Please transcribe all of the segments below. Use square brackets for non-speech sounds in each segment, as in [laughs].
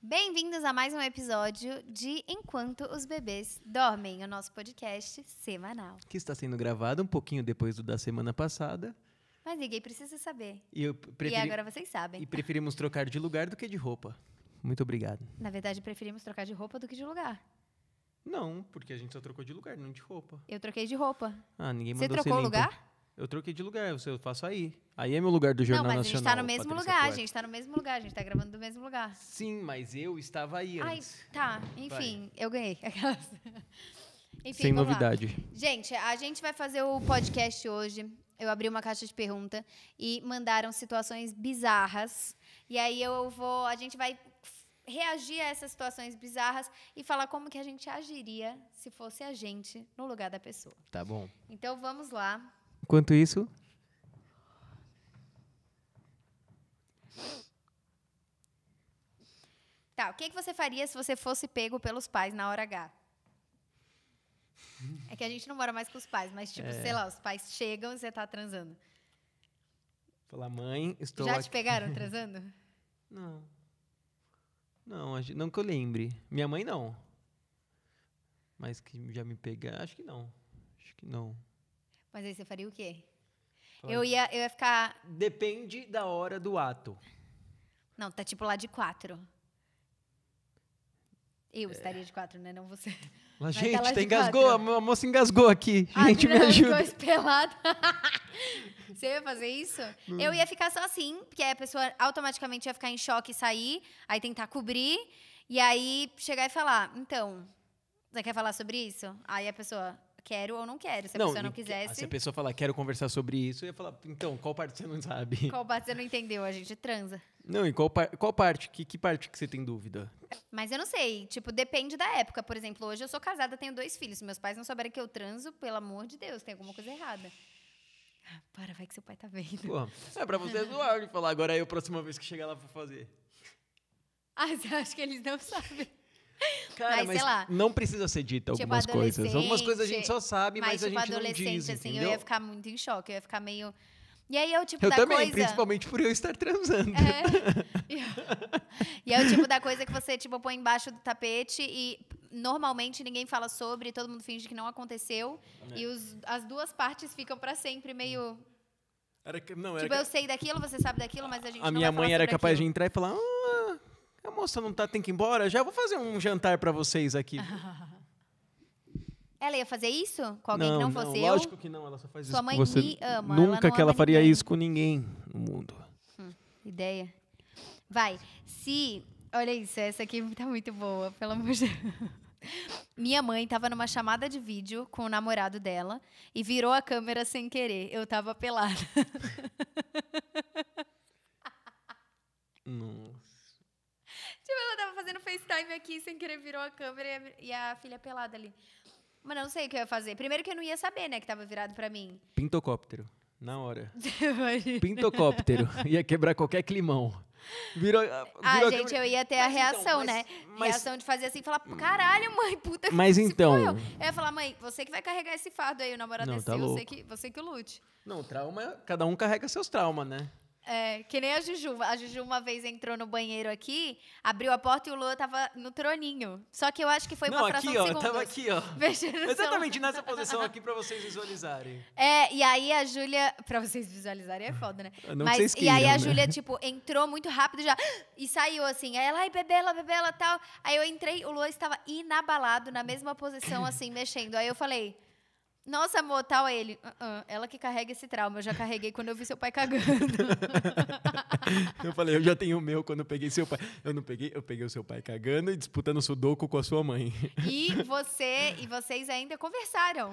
Bem-vindos a mais um episódio de Enquanto os Bebês Dormem, o nosso podcast semanal. Que está sendo gravado um pouquinho depois do da semana passada. Mas ninguém precisa saber. E, preferi... e agora vocês sabem. E preferimos trocar de lugar do que de roupa. Muito obrigado. Na verdade, preferimos trocar de roupa do que de lugar. Não, porque a gente só trocou de lugar, não de roupa. Eu troquei de roupa. Ah, ninguém mandou Você trocou o lugar? Eu troquei de lugar, você eu faço aí. Aí é meu lugar do Jornal Nacional. Não, mas Nacional, a gente está no mesmo Patrícia lugar, Clark. a gente está no mesmo lugar, a gente está gravando do mesmo lugar. Sim, mas eu estava aí Ai, tá, enfim, Vai. eu ganhei. [laughs] enfim, Sem novidade. Lá. Gente, a gente vai fazer o podcast hoje. Eu abri uma caixa de pergunta e mandaram situações bizarras. E aí eu vou, a gente vai reagir a essas situações bizarras e falar como que a gente agiria se fosse a gente no lugar da pessoa. Tá bom. Então vamos lá. Enquanto isso. Tá, o que, que você faria se você fosse pego pelos pais na hora H? É que a gente não mora mais com os pais, mas, tipo, é. sei lá, os pais chegam e você tá transando. Falar, mãe, estou. Já te pegaram [laughs] transando? Não. Não, não que eu lembre. Minha mãe não. Mas que já me pegar, acho que não. Acho que não. Mas aí você faria o quê? Eu ia, eu ia ficar. Depende da hora do ato. Não, tá tipo lá de quatro. Eu é. estaria de quatro, né? Não você. [laughs] Mas, Mas tá gente, tá, engasgou, a moça engasgou aqui. gente, me ajuda. Ficou espelada. [laughs] você ia fazer isso? Não. Eu ia ficar só assim, porque a pessoa automaticamente ia ficar em choque e sair, aí tentar cobrir, e aí chegar e falar: então, você quer falar sobre isso? Aí a pessoa, quero ou não quero. Se a não, pessoa não ah, quisesse. Se a pessoa falar, quero conversar sobre isso, eu ia falar, então, qual parte você não sabe? [laughs] Qual parte você não entendeu? A gente transa. Não, e qual, par qual parte? Que, que parte que você tem dúvida? Mas eu não sei. Tipo, depende da época. Por exemplo, hoje eu sou casada, tenho dois filhos. Se meus pais não souberem que eu transo, pelo amor de Deus, tem alguma coisa errada. [gasps] para, vai que seu pai tá vendo. Pô, é pra você [laughs] zoar de falar, agora é a próxima vez que chegar lá vou fazer. Ah, você acha que eles não sabem? Cara, mas, mas, sei lá. não precisa ser dita tipo algumas coisas. Algumas coisas a gente só sabe, mas, mas tipo, a gente não diz, assim, entendeu? eu ia ficar muito em choque, eu ia ficar meio... E aí é o tipo eu da também, coisa... Eu também, principalmente por eu estar transando. É. [laughs] e é o tipo da coisa que você, tipo, põe embaixo do tapete e normalmente ninguém fala sobre, todo mundo finge que não aconteceu. É. E os, as duas partes ficam para sempre meio... Era, não, era tipo, eu sei daquilo, você sabe daquilo, mas a gente a não A minha mãe era capaz aquilo. de entrar e falar... Oh, a moça não tá, tem que ir embora? Já vou fazer um jantar para vocês aqui. Ela ia fazer isso com alguém não, que não fosse não, eu? Lógico que não, ela só faz Sua isso. mãe com você. me ama. Nunca ela que ela faria ninguém. isso com ninguém no mundo. Hum, ideia. Vai. Se. Olha isso, essa aqui tá muito boa, pelo amor de Deus. Minha mãe estava numa chamada de vídeo com o namorado dela e virou a câmera sem querer. Eu estava pelada. Nossa ela tava fazendo FaceTime aqui, sem querer virou a câmera e a filha pelada ali. Mas não sei o que eu ia fazer. Primeiro que eu não ia saber, né, que tava virado pra mim. Pintocóptero. Na hora. [laughs] Pintocóptero. [laughs] Ia quebrar qualquer climão. Virou, ah, ah, virou ah, gente, câmera. eu ia ter mas a então, reação, então, mas, né? Mas... Reação de fazer assim e falar, caralho, mãe, puta que Mas então. Eu. eu ia falar, mãe, você que vai carregar esse fardo aí, o namorado não, é tá seu, louco. você que, você que lute. Não, trauma, cada um carrega seus traumas, né? É, que nem a Juju. A Juju uma vez entrou no banheiro aqui, abriu a porta e o Luan tava no troninho. Só que eu acho que foi uma Não, fração aqui, ó, segundos. tava aqui, ó. [laughs] Exatamente nessa posição aqui para vocês visualizarem. É, e aí a Júlia, [laughs] para vocês visualizarem é foda, né? Não não Mas e aí a né? Júlia tipo entrou muito rápido já [gasps] e saiu assim. Aí ela, ai, bebela, bebela, tal. Aí eu entrei, o Luan estava inabalado na mesma posição [coughs] assim, mexendo. Aí eu falei: nossa, amor, tal ele. Uh -uh, ela que carrega esse trauma. Eu já carreguei quando eu vi seu pai cagando. [laughs] eu falei, eu já tenho o meu quando eu peguei seu pai. Eu não peguei, eu peguei o seu pai cagando e disputando sudoku com a sua mãe. E você e vocês ainda conversaram.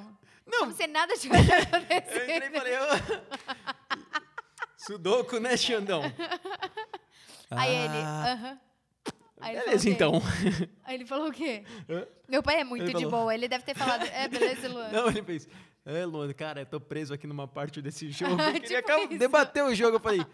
Não. Como se nada tivesse acontecido. eu entrei e falei, oh. sudoku, né, Xandão? Aí ah. ele, aham. Uh -huh. Aí beleza, então. Aí ele falou o quê? Meu pai é muito de boa. Ele deve ter falado, é, beleza, Luan. [laughs] Não, ele fez, é, Luan, cara, eu tô preso aqui numa parte desse [laughs] jogo. Eu tipo queria debater o jogo. Eu falei, tá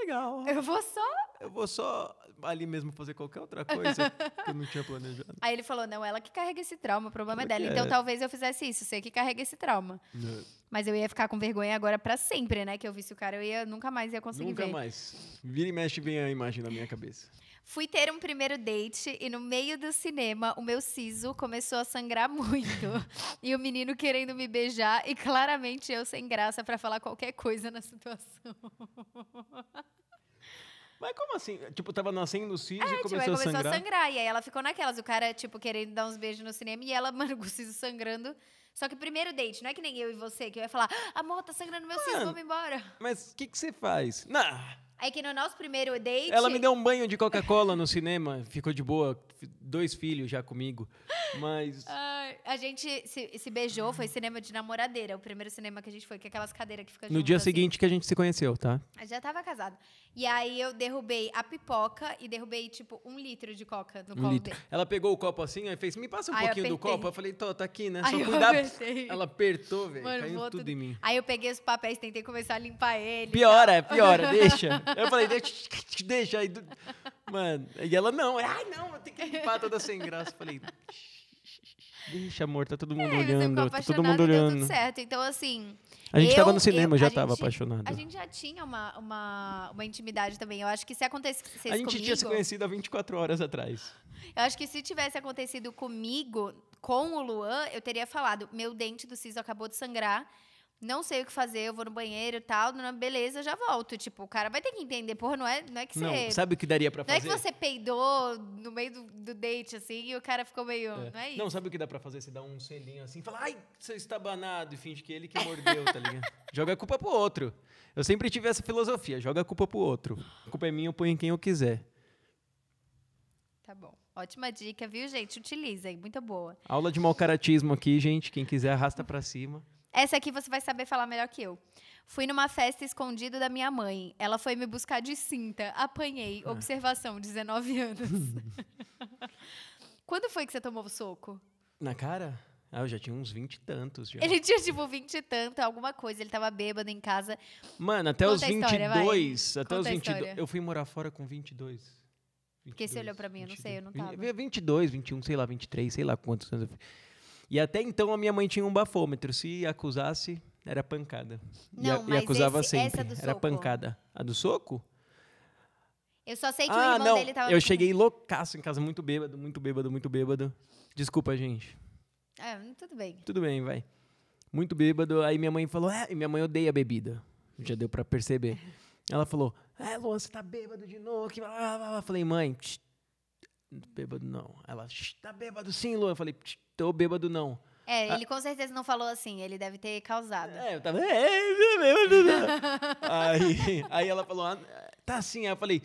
legal. Eu vou só... Eu vou só ali mesmo fazer qualquer outra coisa que eu não tinha planejado. Aí ele falou, não, ela que carrega esse trauma, o problema é dela. Então é. talvez eu fizesse isso, você que carrega esse trauma. É. Mas eu ia ficar com vergonha agora para sempre, né? Que eu visse o cara, eu ia, nunca mais ia conseguir nunca ver. Nunca mais. Vira e mexe, vem a imagem na minha cabeça. Fui ter um primeiro date e no meio do cinema o meu siso começou a sangrar [laughs] muito. e o menino querendo me beijar e claramente eu sem graça para falar qualquer coisa na situação. Mas como assim? Tipo, tava nascendo o siso é, e começou, tipo, aí começou a sangrar? a sangrar. E aí ela ficou naquelas. O cara, tipo, querendo dar uns beijos no cinema e ela, [laughs] mano, com o siso sangrando. Só que primeiro date, não é que nem eu e você, que eu ia falar, ah, amor, tá sangrando meu mano, siso, vamos embora. Mas o que, que você faz? Nah! É que no nosso primeiro date. Ela me deu um banho de Coca-Cola no cinema, ficou de boa. Dois filhos já comigo. Mas. Ai. A gente se, se beijou, foi cinema de namoradeira. O primeiro cinema que a gente foi, que é aquelas cadeiras que ficam No dia assim. seguinte que a gente se conheceu, tá? Eu já tava casado. E aí eu derrubei a pipoca e derrubei, tipo, um litro de coca no Um copo litro. dele. Ela pegou o copo assim, e fez, me passa um Aí pouquinho do copo. Eu falei, tô, tá aqui, né? Só Aí cuidar. Ela apertou, velho. Caiu tudo em mim. Aí eu peguei os papéis, tentei começar a limpar ele. Piora, é piora, [laughs] deixa. Eu falei, deixa, deixa. Aí, mano, e ela não. É, ai, não, eu tenho que limpar toda sem graça. Eu falei, Deixa amor, tá todo é, mundo é, olhando. Tá todo mundo olhando. tudo certo. Então, assim. A gente eu, tava no cinema, eu, já tava gente, apaixonado. A gente já tinha uma, uma, uma intimidade também. Eu acho que se acontecesse comigo... A gente comigo, tinha se conhecido há 24 horas atrás. Eu acho que se tivesse acontecido comigo, com o Luan, eu teria falado, meu dente do siso acabou de sangrar não sei o que fazer, eu vou no banheiro e tal, beleza, já volto. Tipo, o cara vai ter que entender, porra, não é, não é que você. Não, sabe o que daria pra fazer? Não é que você peidou no meio do, do date, assim, e o cara ficou meio. É. Não é isso. Não, sabe o que dá pra fazer? Você dá um selinho assim, fala, ai, você está banado, e finge que é ele que mordeu, tá ligado? [laughs] joga a culpa pro outro. Eu sempre tive essa filosofia, joga a culpa pro outro. A culpa é minha, eu ponho em quem eu quiser. Tá bom. Ótima dica, viu, gente? Utiliza, aí, muito boa. Aula de malcaratismo aqui, gente. Quem quiser, arrasta pra cima. Essa aqui você vai saber falar melhor que eu. Fui numa festa escondida da minha mãe. Ela foi me buscar de cinta. Apanhei. Ah. Observação, 19 [laughs] anos. Quando foi que você tomou o soco? Na cara? Ah, eu já tinha uns 20 e tantos. Já. Ele tinha, tipo, 20 e tanto, alguma coisa. Ele tava bêbado em casa. Mano, até Conta os 22. História, até os 22. Eu fui morar fora com 22. 22 Porque você olhou pra mim, eu não sei, eu não tava. 22, 21, sei lá, 23, sei lá quantos anos eu fui. E até então a minha mãe tinha um bafômetro. Se acusasse, era pancada. Não, e, mas e acusava esse, sempre. Essa é do soco. Era pancada. A do soco? Eu só sei que ah, o irmão não. dele tava. Eu cheguei loucaço em casa, muito bêbado, muito bêbado, muito bêbado. Desculpa, gente. É, tudo bem. Tudo bem, vai. Muito bêbado. Aí minha mãe falou: é, e minha mãe odeia bebida. Já deu para perceber. Ela falou: É, Luan, você tá bêbado de novo. Que... Falei, mãe, tch, bêbado não. Ela, tá bêbado sim, Luan. Eu falei, tch, tô bêbado, não. É, ele com certeza não falou assim, ele deve ter causado. É, eu tava. aí, aí ela falou, tá assim. Aí eu falei,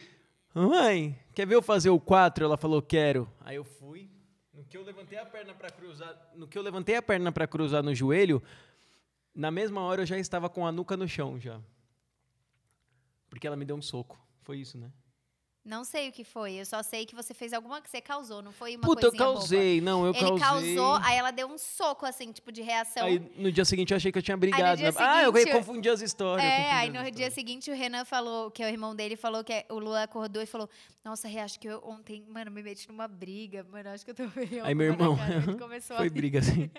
mãe, quer ver eu fazer o 4? Ela falou, quero. Aí eu fui. No que eu levantei a perna para cruzar, no que eu levantei a perna para cruzar no joelho, na mesma hora eu já estava com a nuca no chão já. Porque ela me deu um soco. Foi isso, né? Não sei o que foi, eu só sei que você fez alguma que você causou, não foi uma Puta, eu causei, boba. não, eu Ele causei. Ele causou, aí ela deu um soco, assim, tipo, de reação. Aí no dia seguinte eu achei que eu tinha brigado. Seguinte, ah, eu confundi as histórias. É, aí no dia seguinte o Renan falou, que é o irmão dele, falou que é, o Lula acordou e falou: Nossa, Rê, acho que eu ontem, mano, me meti numa briga, mano, acho que eu tô meio. Aí meu irmão. [laughs] Começou foi briga, assim.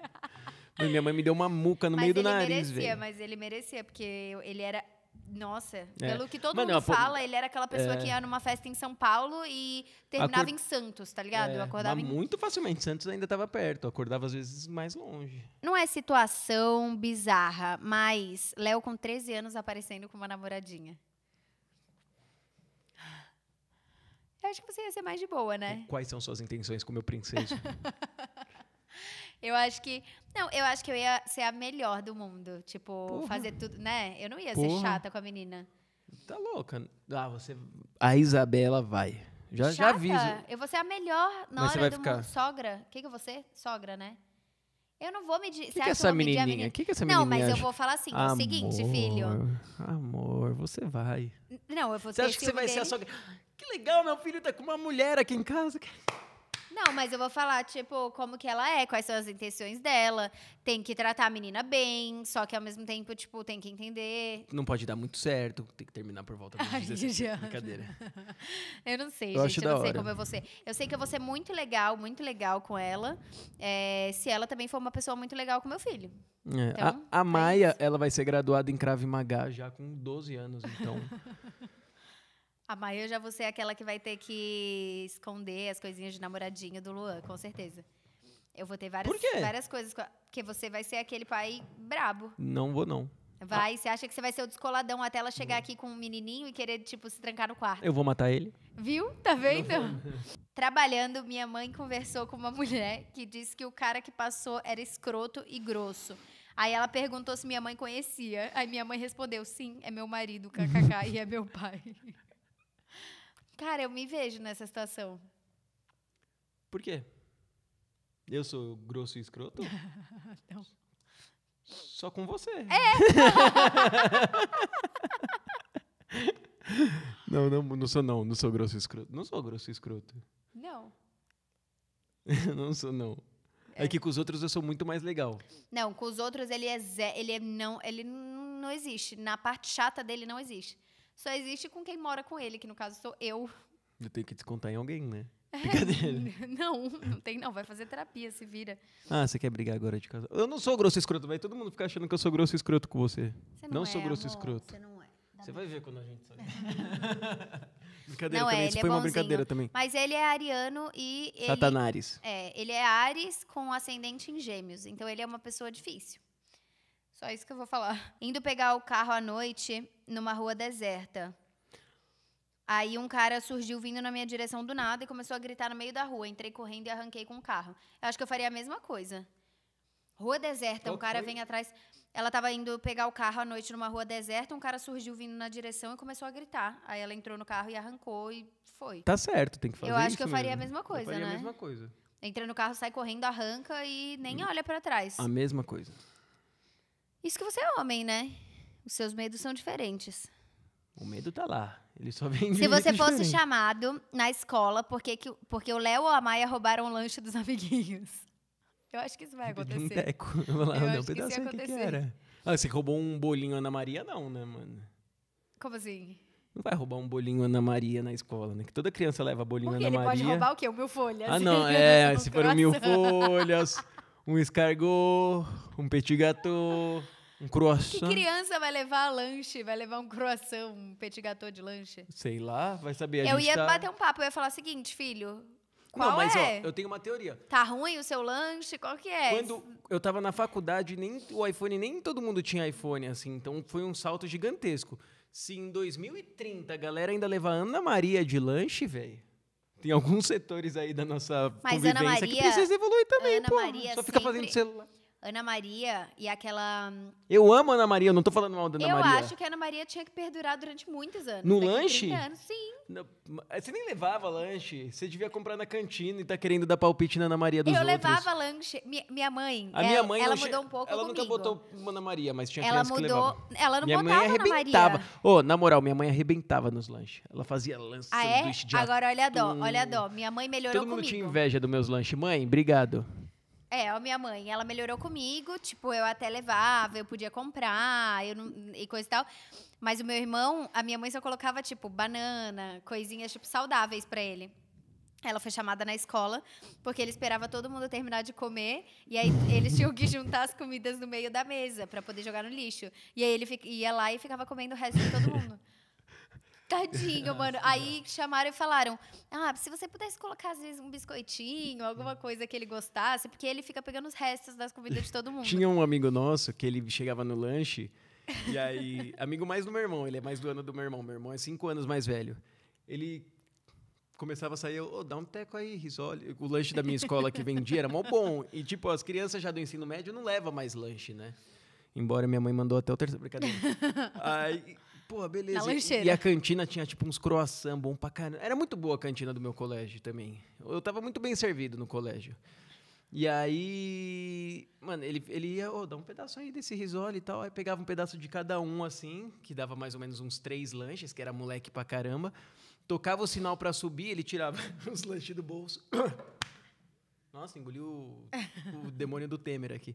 Minha mãe me deu uma muca no mas meio do nariz, merecia, Mas ele merecia, porque ele era nossa, é. pelo que todo mundo não, fala, ele era aquela pessoa é. que ia numa festa em São Paulo e terminava Acor... em Santos, tá ligado? É. Acordava Mas em... muito facilmente. Santos ainda estava perto, acordava às vezes mais longe. Não é situação bizarra, mas Léo com 13 anos aparecendo com uma namoradinha. Eu acho que você ia ser mais de boa, né? Quais são suas intenções com meu princesa? [laughs] Eu acho que. Não, eu acho que eu ia ser a melhor do mundo. Tipo, Porra. fazer tudo, né? Eu não ia Porra. ser chata com a menina. Tá louca. Ah, você. A Isabela vai. Já, chata? já aviso. Eu vou ser a melhor na Mas hora do ficar... mundo. Sogra? O que, que você, Sogra, né? Eu não vou é medir. Que que é essa menininha? O que, que essa menininha? Não, mas acha? eu vou falar assim: amor, é o seguinte, filho. Amor, você vai. Não, eu vou ser Você acha que você vai dele? ser a sogra? Que legal, meu filho tá com uma mulher aqui em casa. Não, mas eu vou falar, tipo, como que ela é, quais são as intenções dela. Tem que tratar a menina bem, só que ao mesmo tempo, tipo, tem que entender. Não pode dar muito certo, tem que terminar por volta dos Ai, 17. Brincadeira. [laughs] eu não sei, eu gente. eu não sei como eu vou ser. Eu sei que eu vou ser muito legal, muito legal com ela. É, se ela também for uma pessoa muito legal com meu filho. É, então, a, a é Maia, ela vai ser graduada em Crave Magá já com 12 anos, então. [laughs] A eu já vou ser é aquela que vai ter que esconder as coisinhas de namoradinho do Luan, com certeza. Eu vou ter várias, Por quê? várias coisas. Porque você vai ser aquele pai brabo. Não vou, não. Vai, ah. você acha que você vai ser o descoladão até ela chegar aqui com um menininho e querer, tipo, se trancar no quarto. Eu vou matar ele. Viu? Tá vendo? [laughs] Trabalhando, minha mãe conversou com uma mulher que disse que o cara que passou era escroto e grosso. Aí ela perguntou se minha mãe conhecia. Aí minha mãe respondeu: sim, é meu marido, kkk, e é meu pai. [laughs] [laughs] Cara, eu me vejo nessa situação. Por quê? Eu sou grosso e escroto? [laughs] não. Só com você. É! [laughs] não, não, não sou não, não sou grosso e escroto. Não sou grosso e escroto. Não. [laughs] não sou não. É. é. que com os outros eu sou muito mais legal. Não, com os outros ele é zé, ele é não, ele não existe. Na parte chata dele não existe só existe com quem mora com ele, que no caso sou eu. Eu tenho que descontar em alguém, né? É, brincadeira. [laughs] não, não tem não. Vai fazer terapia, se vira. Ah, você quer brigar agora de casa? Eu não sou grosso e escroto, vai todo mundo fica achando que eu sou grosso e escroto com você. você não, não é, sou grosso amor, e escroto. Você não é. você vai ver quando a gente sair. [laughs] brincadeira não, também, é, isso é foi é uma brincadeira também. Mas ele é ariano e... Ele, Satanares. É, ele é Ares com ascendente em gêmeos, então ele é uma pessoa difícil. Só isso que eu vou falar. [laughs] Indo pegar o carro à noite numa rua deserta. Aí um cara surgiu vindo na minha direção do nada e começou a gritar no meio da rua. Entrei correndo e arranquei com o carro. Eu acho que eu faria a mesma coisa. Rua deserta, um cara vem atrás. Ela estava indo pegar o carro à noite numa rua deserta, um cara surgiu vindo na direção e começou a gritar. Aí ela entrou no carro e arrancou e foi. Tá certo, tem que fazer Eu acho que eu faria mesmo. a mesma coisa, eu faria né? a mesma coisa. Entra no carro, sai correndo, arranca e nem hum. olha para trás. A mesma coisa. Isso que você é homem, né? Os seus medos são diferentes. O medo tá lá. Ele só vem Se você fosse diferente. chamado na escola porque, que, porque o Léo ou a Maia roubaram o lanche dos [laughs] amiguinhos. Eu acho que isso vai acontecer. Um teco. Eu, lá, eu não, acho um que isso ia que, que era. Ah, você roubou um bolinho Ana Maria, não, né, mano? Como assim? Não vai roubar um bolinho Ana Maria na escola, né? Que toda criança leva bolinho Ana Maria. Ele pode roubar o quê? O mil folhas. Ah, não, [laughs] é. é se foram mil folhas, [laughs] um escargot, um petit gâteau, um croissant. Que criança vai levar lanche? Vai levar um croissant, um petit gâteau de lanche? Sei lá, vai saber. A eu ia tá... bater um papo, eu ia falar o seguinte, filho, qual não, mas é? ó, eu tenho uma teoria. Tá ruim o seu lanche? Qual que é? Quando eu tava na faculdade, nem o iPhone, nem todo mundo tinha iPhone, assim. Então foi um salto gigantesco. Se em 2030 a galera ainda levar Ana Maria de lanche, velho tem alguns setores aí da nossa Mas convivência Ana Maria, que precisa evoluir também, Ana pô. Maria Só fica sempre, fazendo celular. Ana Maria e aquela. Hum, eu amo Ana Maria, não tô falando mal da Ana eu Maria. Eu acho que a Ana Maria tinha que perdurar durante muitos anos. No lanche? Anos, sim. No, você nem levava lanche. Você devia comprar na cantina e tá querendo dar palpite na Ana Maria dos eu outros. Eu levava lanche. Minha, minha mãe. A minha mãe ela mudou um pouco. Ela comigo. nunca botou Ana Maria, mas tinha ela mudou... que levava. Ela não minha botava mãe arrebentava. Ana Maria. Oh, na moral, minha mãe arrebentava nos lanches. Ela fazia lanche ah, é? sanduíche é? de Agora olha a dó, olha a dó. Minha mãe melhorou Todo mundo comigo. tinha inveja dos meus lanches. Mãe, obrigado. É, a minha mãe, ela melhorou comigo, tipo, eu até levava, eu podia comprar, eu não, e coisa e tal. Mas o meu irmão, a minha mãe só colocava tipo banana, coisinhas tipo saudáveis para ele. Ela foi chamada na escola porque ele esperava todo mundo terminar de comer e aí eles tinham que juntar as comidas no meio da mesa para poder jogar no lixo. E aí ele ia lá e ficava comendo o resto de todo mundo. [laughs] Tadinho, mano. [laughs] Aí chamaram e falaram: Ah, se você pudesse colocar, às vezes, um biscoitinho, alguma coisa que ele gostasse, porque ele fica pegando os restos das comidas de todo mundo. Tinha um amigo nosso que ele chegava no lanche, e aí. [laughs] amigo mais do meu irmão, ele é mais do ano do meu irmão. Meu irmão é cinco anos mais velho. Ele começava a sair, ô, oh, dá um teco aí, risole. O lanche da minha escola que vendia era mó bom. E, tipo, as crianças já do ensino médio não levam mais lanche, né? Embora minha mãe mandou até o terceiro. Brincadeira. [laughs] aí Pô, beleza. E, e, a cantina tinha, tipo, uns croissant bom pra caramba. Era muito boa a cantina do meu colégio também. Eu tava muito bem servido no colégio. E aí, mano, ele, ele ia, ô, oh, dá um pedaço aí desse risole e tal. Aí pegava um pedaço de cada um, assim, que dava mais ou menos uns três lanches, que era moleque pra caramba. Tocava o sinal para subir, ele tirava [laughs] os lanches do bolso. [coughs] Nossa, engoliu o, o demônio do Temer aqui.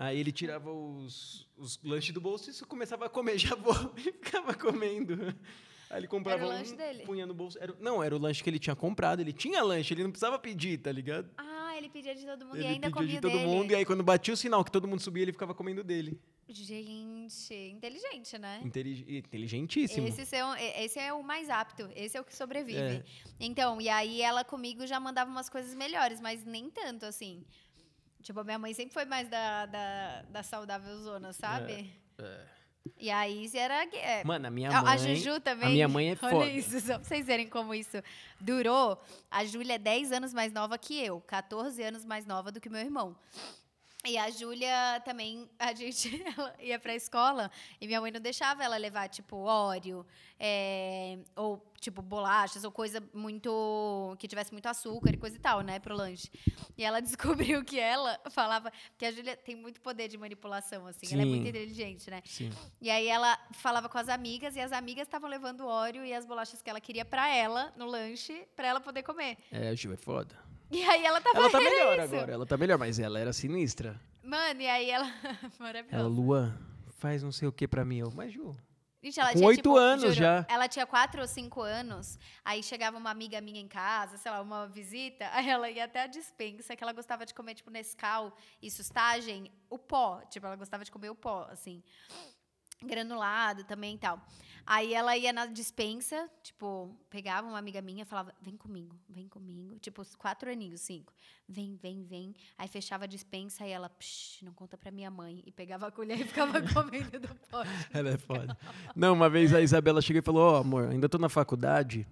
Aí ele tirava os, os lanches do bolso e começava a comer, [laughs] já vou, ficava comendo. Aí ele comprava era o lanche um, dele? punha no bolso. Era, não, era o lanche que ele tinha comprado, ele tinha lanche, ele não precisava pedir, tá ligado? Ah, ele pedia de todo mundo ele e ainda comia de todo dele. mundo, e aí quando batia o sinal que todo mundo subia, ele ficava comendo dele. Gente, inteligente, né? Intelig inteligentíssimo. Esse, esse é o mais apto, esse é o que sobrevive. É. Então, e aí ela comigo já mandava umas coisas melhores, mas nem tanto assim. Tipo, minha mãe sempre foi mais da, da, da saudável zona, sabe? É, é. E a Izzy era. É, Mano, a minha mãe. A Juju também. A minha mãe é [laughs] foda. Olha isso, só pra vocês verem como isso durou. A Júlia é 10 anos mais nova que eu, 14 anos mais nova do que meu irmão. E a Júlia também, a gente [laughs] ela ia pra escola e minha mãe não deixava ela levar, tipo, óleo, é, eh, ou, tipo, bolachas, ou coisa muito. que tivesse muito açúcar e coisa e tal, né, pro lanche. E ela [laughs] descobriu que ela falava. que a Júlia tem muito poder de manipulação, assim, Sim. ela é muito inteligente, né? Sim. E aí ela falava com as amigas e as amigas estavam levando óleo e as bolachas que ela queria pra ela no lanche, pra ela poder comer. É, a Júlia é foda. E aí ela tava tá Ela tá melhor isso. agora, ela tá melhor, mas ela era sinistra. Mano, e aí ela. [laughs] Maravilhosa. Ela, Luan, faz não sei o que pra mim. Eu, mas Ju. Gente, ela com tinha, tipo, anos juro, já. Ela tinha quatro ou cinco anos. Aí chegava uma amiga minha em casa, sei lá, uma visita. [laughs] Aí ela ia até a dispensa, que ela gostava de comer, tipo, Nescau e sustagem, o pó. Tipo, ela gostava de comer o pó, assim granulado também e tal. Aí ela ia na dispensa, tipo, pegava uma amiga minha e falava, vem comigo, vem comigo. Tipo, quatro aninhos, cinco. Vem, vem, vem. Aí fechava a dispensa e ela, Psh, não conta pra minha mãe. E pegava a colher e ficava [laughs] comendo do pote. Ela é foda. Não, uma vez a Isabela chegou e falou, ó, oh, amor, ainda tô na faculdade.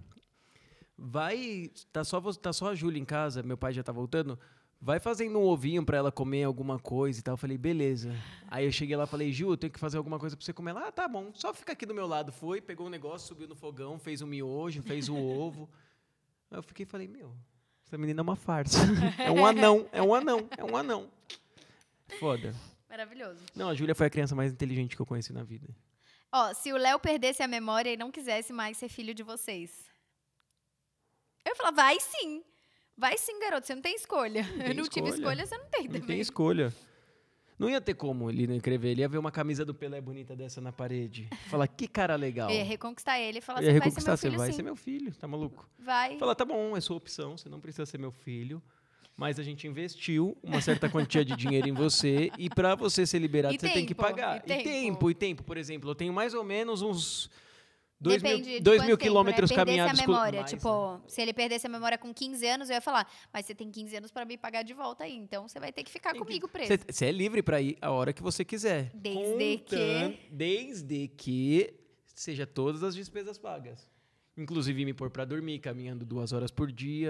Vai, tá só, tá só a Júlia em casa, meu pai já tá voltando vai fazendo um ovinho para ela comer alguma coisa e tal. Eu falei, beleza. Aí eu cheguei lá e falei, Ju, eu tenho que fazer alguma coisa pra você comer. Ela, ah, tá bom. Só fica aqui do meu lado. Foi, pegou o um negócio, subiu no fogão, fez um miojo, fez o um [laughs] ovo. Aí eu fiquei e falei, meu, essa menina é uma farsa. [laughs] é um anão, é um anão, é um anão. Foda. Maravilhoso. Não, a Júlia foi a criança mais inteligente que eu conheci na vida. Ó, se o Léo perdesse a memória e não quisesse mais ser filho de vocês. Eu ia falar, vai sim. Vai sim, garoto, você não tem escolha. Não [laughs] tem eu não escolha. tive escolha, você não tem também. Não tem escolha. Não ia ter como ele não escrever. Ele ia ver uma camisa do Pelé bonita dessa na parede. Falar, que cara legal. Ia reconquistar ele e falar, você vai ser meu filho. Você vai sim. ser meu filho, tá maluco? Vai. Falar, tá bom, é sua opção, você não precisa ser meu filho. Mas a gente investiu uma certa quantia de dinheiro em você e para você ser liberado, e você tempo, tem que pagar. E, e tempo, e tempo. Por exemplo, eu tenho mais ou menos uns Dois Depende mil, dois mil tempo, né? quilômetros né? caminhados. A memória, mais, tipo, né? se ele perdesse a memória com 15 anos, eu ia falar, mas você tem 15 anos para me pagar de volta aí, então você vai ter que ficar tem comigo que... preso. Você é livre para ir a hora que você quiser. Desde Contan... que... Desde que seja todas as despesas pagas. Inclusive me pôr para dormir, caminhando duas horas por dia.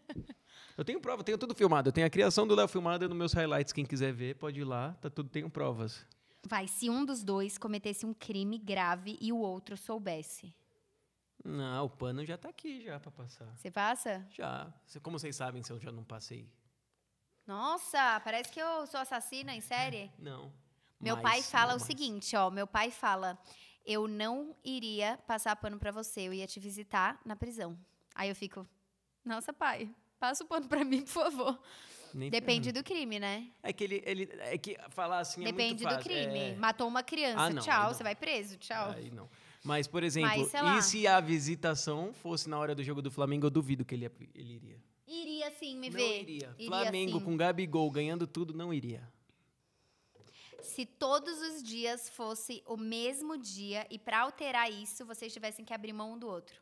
[laughs] eu tenho prova, tenho tudo filmado. Eu tenho a criação do Léo filmada nos meus highlights. Quem quiser ver, pode ir lá. Tá tudo, tenho provas. Vai, se um dos dois cometesse um crime grave e o outro soubesse. Não, o pano já tá aqui já para passar. Você passa? Já. Como vocês sabem se eu já não passei? Nossa, parece que eu sou assassina em série. [laughs] Não. Meu pai fala o seguinte, ó, meu pai fala: "Eu não iria passar pano para você, eu ia te visitar na prisão". Aí eu fico: "Nossa, pai, passa o pano para mim, por favor". Nem Depende do crime, né? É que ele, ele é que falar assim Depende é muito do crime. É... Matou uma criança, ah, não, tchau, você vai preso, tchau. Aí não. Mas, por exemplo, Mas, e se a visitação fosse na hora do jogo do Flamengo, eu duvido que ele, ele iria. Iria sim, me ver. Não iria. iria Flamengo sim. com Gabigol ganhando tudo, não iria. Se todos os dias fosse o mesmo dia e para alterar isso, vocês tivessem que abrir mão um do outro.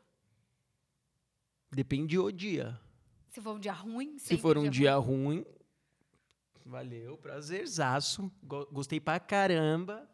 Depende o dia. Se for um dia ruim, Se for um dia, dia ruim. ruim. Valeu, prazerzaço. Gostei pra caramba.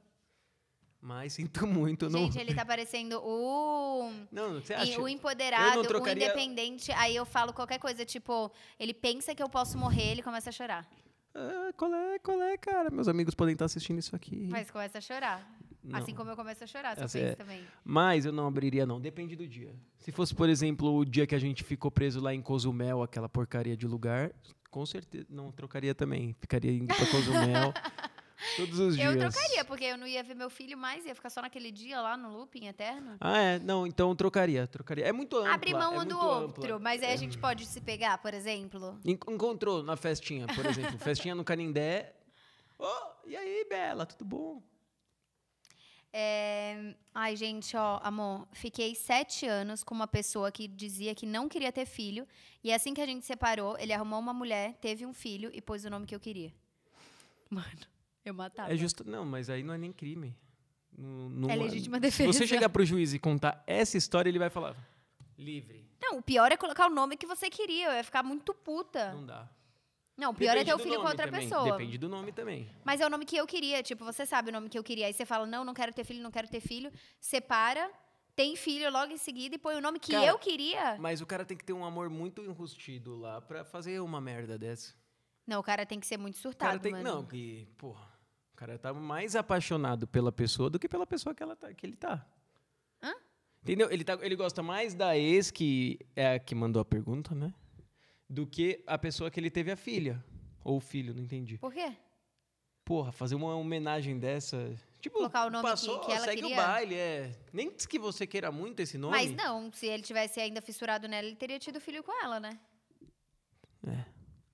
Mas sinto [laughs] muito. Não... Gente, ele tá parecendo o. Não, você acha? O empoderado, trocaria... o independente. Aí eu falo qualquer coisa, tipo, ele pensa que eu posso morrer, ele começa a chorar. Ah, qual é, qual é, cara? Meus amigos podem estar tá assistindo isso aqui. Mas começa a chorar. Não. Assim como eu começo a chorar, você assim, é, também. Mas eu não abriria, não. Depende do dia. Se fosse, por exemplo, o dia que a gente ficou preso lá em Cozumel, aquela porcaria de lugar, com certeza não trocaria também. Ficaria indo pra Cozumel. [laughs] Todos os dias. Eu trocaria, porque eu não ia ver meu filho mais, ia ficar só naquele dia lá no looping eterno. Ah, é? Não, então trocaria, trocaria. É muito ampla. mão é um do outro, ampla. mas aí é. a gente pode se pegar, por exemplo. Encontrou na festinha, por exemplo. festinha no Canindé. Oh, e aí, Bela, tudo bom? É... Ai, gente, ó, amor, fiquei sete anos com uma pessoa que dizia que não queria ter filho. E assim que a gente separou, ele arrumou uma mulher, teve um filho e pôs o nome que eu queria. Mano, eu matava. É justo. Não, mas aí não é nem crime. No, no, é legítima defesa. Se você chegar pro juiz e contar essa história, ele vai falar. Livre. Não, o pior é colocar o nome que você queria. Eu ia ficar muito puta. Não dá. Não, pior é Depende é ter o filho com outra também. pessoa. Depende do nome também. Mas é o nome que eu queria. Tipo, você sabe o nome que eu queria. Aí você fala, não, não quero ter filho, não quero ter filho. Separa, tem filho logo em seguida e põe o nome que cara, eu queria. Mas o cara tem que ter um amor muito enrustido lá pra fazer uma merda dessa. Não, o cara tem que ser muito surtado, o cara tem, mano. Não, que, porra, o cara tá mais apaixonado pela pessoa do que pela pessoa que, ela tá, que ele tá. Hã? Entendeu? Ele, tá, ele gosta mais da ex que é a que mandou a pergunta, né? do que a pessoa que ele teve a filha. Ou o filho, não entendi. Por quê? Porra, fazer uma homenagem dessa. Tipo, Colocar o nome passou, que, que ela segue queria. o baile, é. Nem que você queira muito esse nome. Mas não, se ele tivesse ainda fissurado nela, ele teria tido filho com ela, né? É.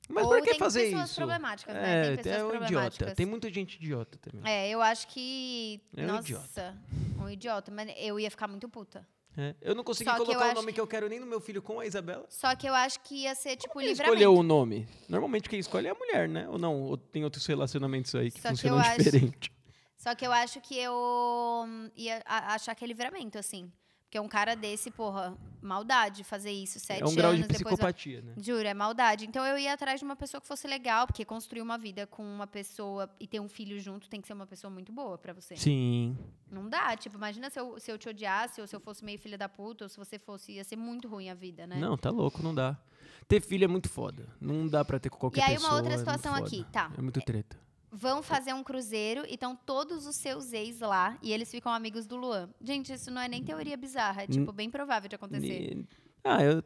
Mas Ou pra que fazer isso? Né? É, tem pessoas problemáticas, é, né? Tem pessoas é um problemáticas. idiota. Tem muita gente idiota também. É, eu acho que. É um nossa, idiota. um idiota. Mas eu ia ficar muito puta. É. Eu não consegui colocar o nome que... eu quero nem no meu filho com a Isabela. Só que eu acho que ia ser, tipo, Como quem escolheu o nome? Normalmente quem escolhe é a mulher, né? Ou não? Ou tem outros relacionamentos aí que Só que funcionam acho- diferente. Só que eu acho que eu ia achar que é livramento, assim. Porque é um cara desse, porra, maldade fazer isso é sete anos. É um grau de psicopatia, depois... né? Juro, é maldade. Então eu ia atrás de uma pessoa que fosse legal, porque construir uma vida com uma pessoa e ter um filho junto tem que ser uma pessoa muito boa para você. Sim. Não dá. Tipo, imagina se eu, se eu te odiasse, ou se eu fosse meio filha da puta, ou se você fosse. Ia ser muito ruim a vida, né? Não, tá louco, não dá. Ter filho é muito foda. Não dá pra ter com qualquer pessoa. E aí, pessoa, uma outra é situação é aqui, tá. É muito treta vão fazer um cruzeiro e estão todos os seus ex lá e eles ficam amigos do Luan. Gente, isso não é nem teoria bizarra, é hum. tipo bem provável de acontecer. ah, eu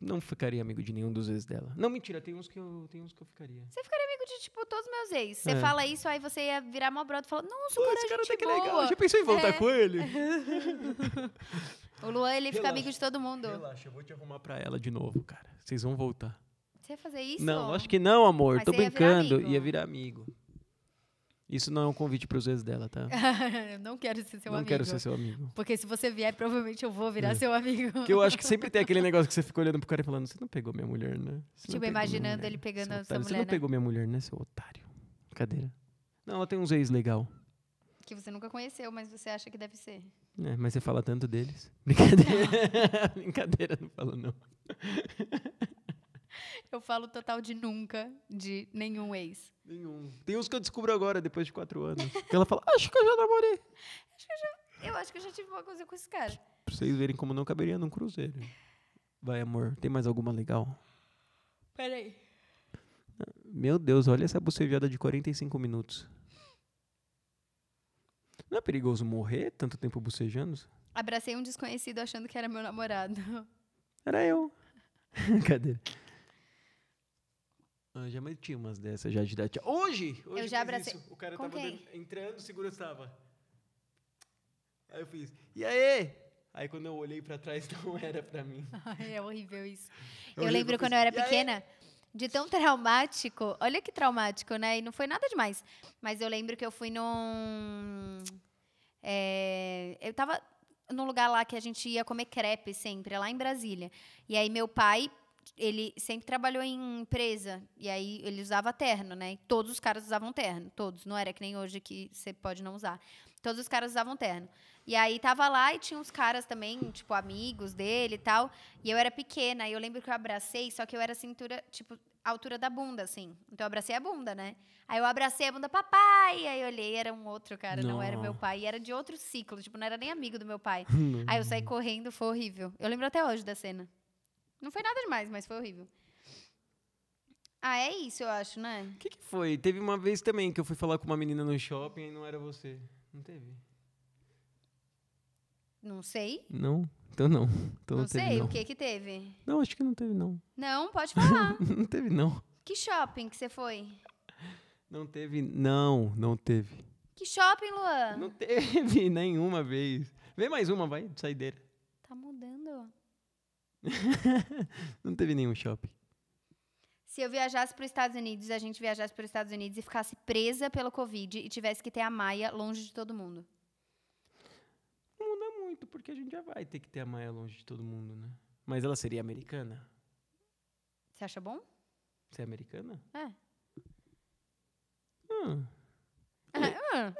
não ficaria amigo de nenhum dos ex dela. Não, mentira, tem uns que eu, tem uns que eu ficaria. Você ficaria amigo de, tipo, todos os meus ex. Você é. fala isso, aí você ia virar mó brother e falar, nossa, o cara, esse é cara tá que legal. Já pensou em voltar é. com ele? [laughs] o Luan, ele Relaxa. fica amigo de todo mundo. Relaxa, eu vou te arrumar pra ela de novo, cara. Vocês vão voltar. Você ia fazer isso? Não, acho que não, amor. Mas Tô brincando. Ia virar, ia virar amigo. Isso não é um convite para os ex dela, tá? eu [laughs] não quero ser seu não amigo. Não quero ser seu amigo. Porque se você vier, provavelmente eu vou virar é. seu amigo. Porque eu acho que sempre tem aquele [laughs] negócio que você fica olhando pro cara e falando: Você não pegou minha mulher, né? Você tipo, imaginando ele pegando a sua mulher. Você não né? pegou minha mulher, né, seu otário? Brincadeira. Não, ela tem uns ex legal. Que você nunca conheceu, mas você acha que deve ser. É, mas você fala tanto deles. [laughs] Brincadeira. Brincadeira, não falo, não. Eu falo total de nunca, de nenhum ex. Nenhum. Tem uns que eu descubro agora, depois de quatro anos. Que ela fala, acho que eu já namorei. Acho eu, já, eu acho que eu já tive uma coisa com esse cara. Pra vocês verem como não caberia num cruzeiro. Vai, amor, tem mais alguma legal? Peraí. Meu Deus, olha essa bucejada de 45 minutos. Não é perigoso morrer tanto tempo bucejando? Abracei um desconhecido achando que era meu namorado. Era eu. [laughs] Cadê? Ah, já mas tinha umas dessas já de dar tchau. Hoje! hoje eu já abracei. Isso. O cara Com tava entrando, o segurança tava. Aí eu fiz, e aí? Aí quando eu olhei para trás, [laughs] não era para mim. Ai, é horrível isso. É eu lembro quando eu era pequena, de tão traumático. Olha que traumático, né? E não foi nada demais. Mas eu lembro que eu fui num. É, eu tava num lugar lá que a gente ia comer crepe sempre, lá em Brasília. E aí meu pai ele sempre trabalhou em empresa, e aí ele usava terno, né? E todos os caras usavam terno, todos. Não era que nem hoje que você pode não usar. Todos os caras usavam terno. E aí tava lá e tinha uns caras também, tipo, amigos dele e tal. E eu era pequena, e eu lembro que eu abracei, só que eu era cintura, tipo, altura da bunda, assim. Então eu abracei a bunda, né? Aí eu abracei a bunda, papai! Aí eu olhei, era um outro cara, não, não era meu pai. E era de outro ciclo, tipo, não era nem amigo do meu pai. [laughs] aí eu saí correndo, foi horrível. Eu lembro até hoje da cena. Não foi nada demais, mas foi horrível. Ah, é isso, eu acho, né? O que, que foi? Teve uma vez também que eu fui falar com uma menina no shopping e não era você. Não teve? Não sei. Não? Então não. Então não, não teve, sei, não. o que que teve? Não, acho que não teve, não. Não, pode falar. [laughs] não teve, não. Que shopping que você foi? Não teve, não, não teve. Que shopping, Luan? Não teve [laughs] nenhuma vez. Vem mais uma, vai, de saideira. [laughs] não teve nenhum shopping. Se eu viajasse para os Estados Unidos, a gente viajasse para os Estados Unidos e ficasse presa pelo Covid e tivesse que ter a Maia longe de todo mundo. Não muda muito, porque a gente já vai ter que ter a Maia longe de todo mundo, né? Mas ela seria americana. Você acha bom? Ser é americana? É. Hum.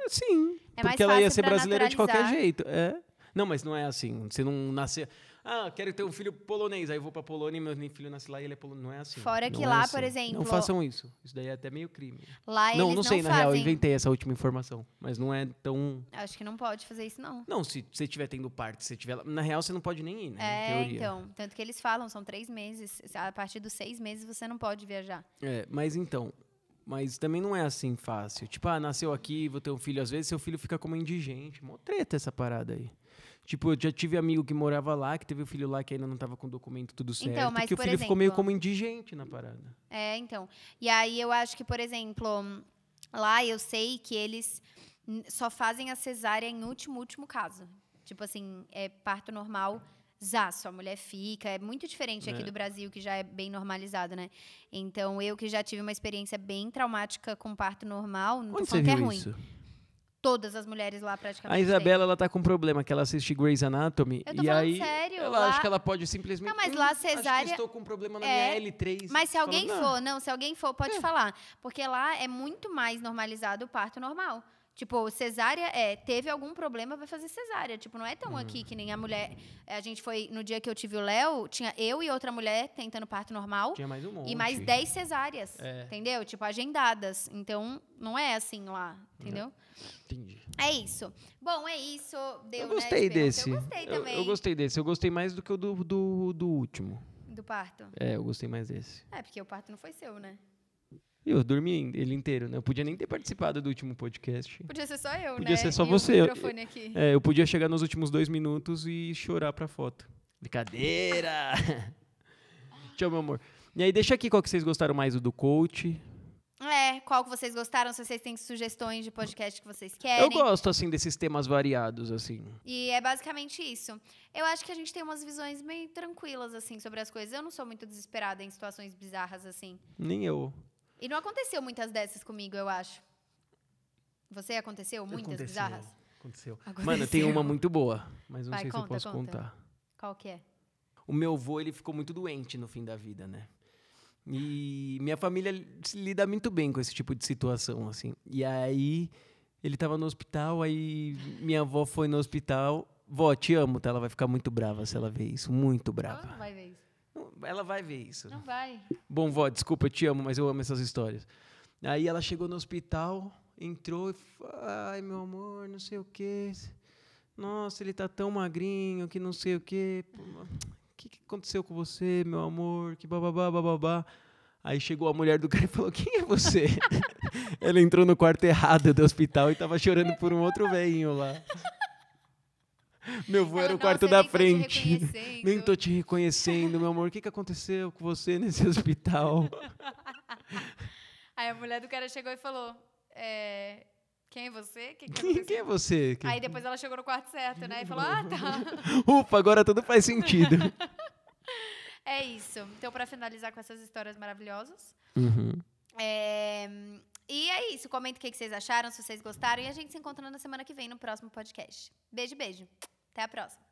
Sim. É porque ela ia ser brasileira de qualquer jeito. É. Não, mas não é assim. Você não nasceu ah, quero ter um filho polonês, aí eu vou pra Polônia e meu filho nasce lá e ele é polonês. Não é assim. Fora que é lá, é assim. por exemplo. Não façam isso. Isso daí é até meio crime. Lá não, eles não sei, na real, eu inventei essa última informação. Mas não é tão. Acho que não pode fazer isso, não. Não, se você estiver tendo parte, se tiver. Na real, você não pode nem ir, né? É, então. Tanto que eles falam, são três meses. A partir dos seis meses você não pode viajar. É, mas então. Mas também não é assim fácil. Tipo, ah, nasceu aqui, vou ter um filho. Às vezes seu filho fica como indigente. Mó treta essa parada aí. Tipo, eu já tive amigo que morava lá, que teve o um filho lá que ainda não estava com o documento tudo então, certo. Então, mas, que o filho exemplo, ficou meio como indigente na parada. É, então. E aí eu acho que, por exemplo, lá eu sei que eles só fazem a cesárea em último, último caso. Tipo assim, é parto normal zá, a mulher fica. É muito diferente é. aqui do Brasil, que já é bem normalizado, né? Então, eu que já tive uma experiência bem traumática com parto normal, não Onde tô falando que é ruim. Isso? todas as mulheres lá praticamente. A Isabela, ela tá com um problema, que ela assiste Grey's Anatomy. Eu tô e aí, sério. Ela lá... acha que ela pode simplesmente. Não, mas hum, lá cesárea. Acho que estou com um problema na é... minha L3. Mas se alguém for, não. não, se alguém for, pode é. falar. Porque lá é muito mais normalizado o parto normal. Tipo, cesárea é, teve algum problema, vai fazer cesárea. Tipo, não é tão hum. aqui que nem a mulher. É, a gente foi, no dia que eu tive o Léo, tinha eu e outra mulher tentando parto normal. Tinha mais um monte. E mais 10 cesáreas. É. Entendeu? Tipo, agendadas. Então, não é assim lá, entendeu? Entendi. É isso. Bom, é isso. Deu, eu né, gostei né, desse. Eu gostei também. Eu, eu, gostei desse. Eu gostei mais do que o do, do, do último. Do parto? É, eu gostei mais desse. É, porque o parto não foi seu, né? Eu dormi ele inteiro, né? Eu podia nem ter participado do último podcast. Podia ser só eu, podia né? Podia ser só e você. Eu, é, eu podia chegar nos últimos dois minutos e chorar pra foto. Brincadeira! [laughs] Tchau, meu amor. E aí, deixa aqui qual que vocês gostaram mais, o do coach. É, qual que vocês gostaram, se vocês têm sugestões de podcast que vocês querem. Eu gosto, assim, desses temas variados, assim. E é basicamente isso. Eu acho que a gente tem umas visões meio tranquilas, assim, sobre as coisas. Eu não sou muito desesperada em situações bizarras, assim. Nem eu. E não aconteceu muitas dessas comigo, eu acho. Você aconteceu muitas aconteceu, bizarras? Aconteceu. aconteceu. Mano, tem uma muito boa, mas não Vai, sei conta, se eu posso conta. contar. Qual que é? O meu avô, ele ficou muito doente no fim da vida, né? E minha família lida muito bem com esse tipo de situação, assim. E aí, ele tava no hospital, aí minha avó foi no hospital. Vó, te amo, tá? Ela vai ficar muito brava se ela ver isso, muito brava. Ela não vai ver isso. Ela vai ver isso. Não vai. Bom, vó, desculpa, eu te amo, mas eu amo essas histórias. Aí ela chegou no hospital, entrou e falou, ai, meu amor, não sei o quê. Nossa, ele tá tão magrinho que não sei o quê. O que, que aconteceu com você, meu amor? Que bababá, bababá. Aí chegou a mulher do cara e falou: Quem é você? [laughs] ela entrou no quarto errado do hospital e tava chorando por um outro velhinho lá. Meu avô era o quarto da frente. nem tô te reconhecendo, meu amor. O que, que aconteceu com você nesse [laughs] hospital? Aí a mulher do cara chegou e falou: é, Quem é você? Que que quem é você? Aí depois ela chegou no quarto certo, né? E falou: Ah, tá. [laughs] Ufa, agora tudo faz sentido. [laughs] é isso. Então, para finalizar com essas histórias maravilhosas. Uhum. É, e é isso. Comenta o que vocês acharam, se vocês gostaram. E a gente se encontra na semana que vem no próximo podcast. Beijo, beijo. Até a próxima.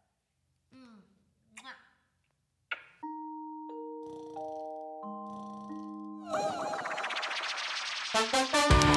Hum.